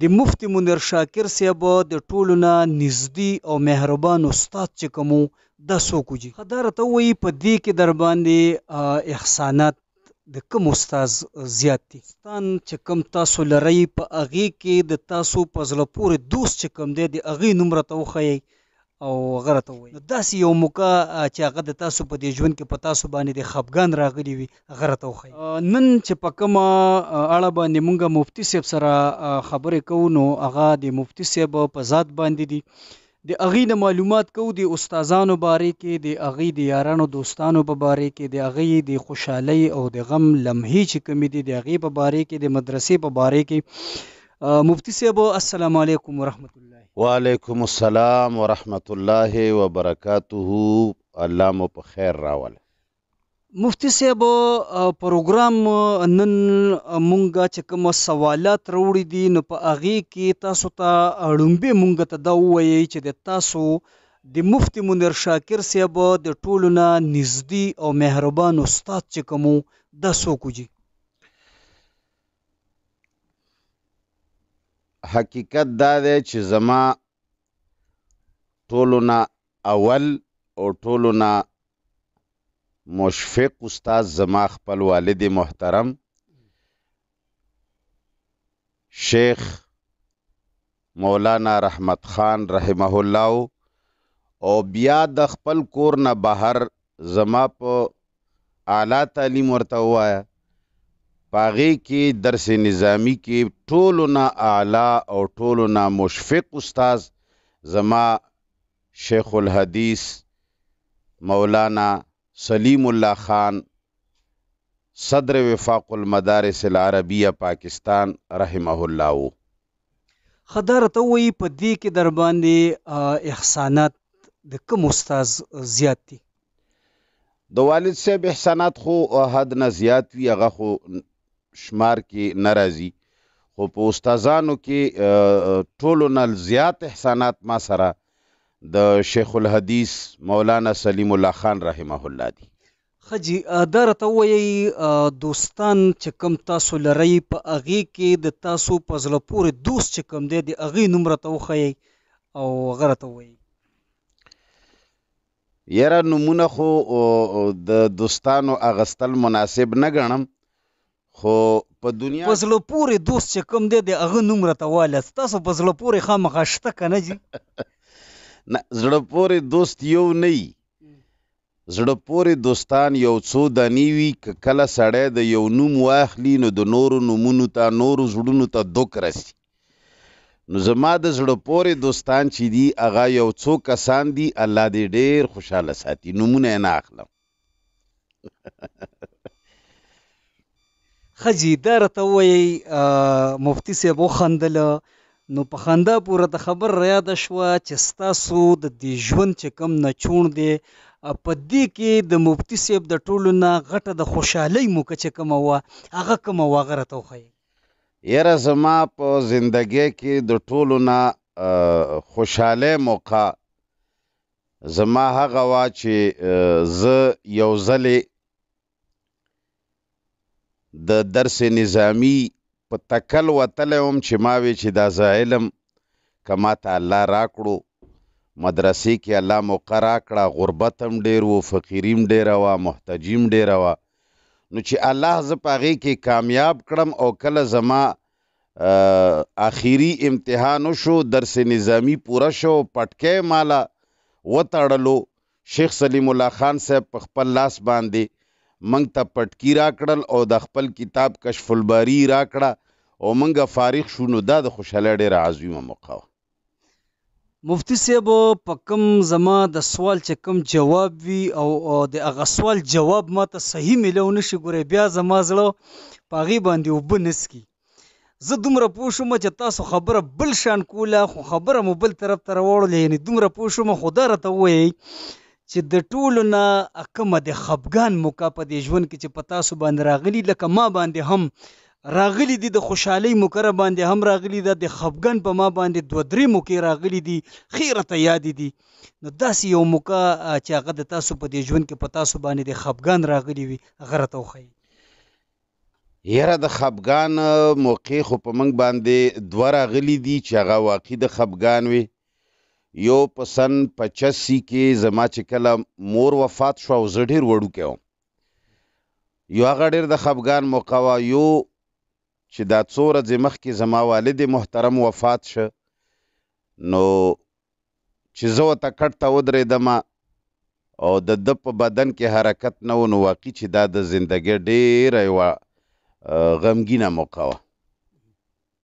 د مفتی منیر شاکر صاحب د ټولو نه نږدې او مهربان استاد چې کومو د سوکوجي خدای ته وایي په دې کې در باندې احسانات د کوم استاد زیات دي ستان چې کوم تاسو لري په اغه کې د تاسو په زړه پورې دوست چې کوم دی د اغه نمبر ته وخی او غره ته وای نو داسې یو موقع چې هغه د تاسو په دې ژوند کې په تاسو باندې د خفغان راغلی وي غره ته وخی نن چې په کومه اړه باندې مونږه مفتی صاحب سره خبرې کوو نو هغه د مفتی صاحب په ذات باندې دي د اغې د معلومات کو د استادانو باره کې د اغې د یارانو دوستانو په باره کې د اغې د خوشحالي او د غم لمحې چې کمې دي د اغې په باره کې د مدرسې په باره کې مفتی صاحب السلام علیکم ورحمت الله وعلیکم السلام ورحمت الله وبرکاته الله مو په خیر راول مفتی صاحب پروګرام نن مونږه چې کوم سوالات راوړي دي نو په هغه کې تاسو ته اړومبه مونږ ته دا وایي چې د تاسو د مفتی منیر شاکر صاحب د ټولو نه نږدې او مهربان استاد چې کوم د سوکوجي حقیقت دا دی چې زما ټولونه اول او ټولونه مشفق استاد زما خپل والد محترم شیخ مولانا رحمت خان رحمه الله او بیا د خپل کور نه بهر زما په اعلی تعلیم ورته وایا پاغي کې درس نظامی کې ټولو نه اعلی او ټولو نه مشفق استاد زما شیخ الحدیث مولانا سلیم الله خان صدر وفاق المدارس العربیه پاکستان رحمه الله خدار ته وی په دې کې در باندې احسانات د کوم استاد زیات دي د والد صاحب احسانات خو حد نه زیات وی هغه خو شمار کې ناراضي خو په استادانو کې ټولو نه زیات احسانات ما سره د شیخ الحدیث مولانا سلیم الله خان رحمه الله دی خجی دا راته وایي دوستان چې کم تاسو لرئ په اغه کې د تاسو په زړه پورې دوست چې کم دی د اغه نوم راته وخی او غرته وایي یاره نمونه خو د دوستانو اغستل مناسب نه ګڼم خو په دنیا په زلو پورې دوست چې کوم دی د هغه نوم راته واله تاسو په زلو پورې خامخا شته که نه جي نه زړه پورې دوست یو نه وي زړه پورې دوستان یو څو دانی وي که کله سړی د یو نوم واخلي نو د نورو نومونو ته نورو زړونو ته دوک رسي نو زما د زړه پورې دوستان چې دي هغه یو څو کسان دي الله دې ډېر خوشاله ساتي نومونه یې نه اخلم خځې دا راته وایي مفتي صاحب وخندل نو په خندا پوره د خبر را یاد شوه چې ستاسو د دې ژوند چې کم نه چون دی په دې کې د مفتي صاحب د ټولو نه غټه د خوشحالۍ موقع چې کومه وه هغه کومه وه هغه راته وښیي یاره زما په زندګۍ کې د ټولو نه خوشحالۍ موقع زما هغه وا چې زه یو ځلې د درس نظامی په تکل وتلی وم چې ما وی چې دا زه علم که ماته الله راکړو مدرسې کې الله موقع راکړه غربت هم ډېر و فقیري هم ډېره وه محتجي هم ډېره وه نو چې الله زه په هغې کې کامیاب کړم او کله زما آخري امتحان شو درس نظامی پوره شو پټکې مالا وتړلو شیخ سلیم الله خان صاحب په خپل لاس باندې منګ ته پټکی را کړل او د خپل کتاب کشف الباری را کړه او منګه فارغ شو نو دا د خوشاله ډېر عظیمه موقع مفتی صاحب په کم زما د سوال چې کم جواب وی او د هغه سوال جواب ما ته صحیح ملونه شي ګوره بیا زما زړه پاغي باندې وبنس کی زه دومره پوه شوم چې تاسو خبره بل شان کوله خو خبره مو بل طرف ته راوړل یعنی دومره پوه شوم خو دا راته وایي چې د ټولو نه کومه د خفګان موقع په دې ژوند کې چې په تاسو باندې راغلی لکه ما باندې هم راغلی دي د خوشحالي مکره باندې هم راغلی ده د خفګان په ما باندې دوه درې موقع راغلی دي خیره ته یاد دي نو داسې یو موقع چې هغه د تاسو په دې ژوند کې په تاسو باندې د خفګان راغلی وي غره ته وخی یره د خفګان موقع خو په منګ باندې دوه راغلی دي چې هغه واقع د خفګان وي یو پسن 85 کې زما چې کله مور وفات شو او زه ډیر وړو کې یو هغه ډیر د خفغان موقع وا یو چې دا څوره ځمخ کې زما والد محترم وفات شه نو چې زه وته کټ ته ودرېدم او د د په بدن کې حرکت نه و نو واقع چې دا د زندګۍ ډیر یو غمګینه موقع وه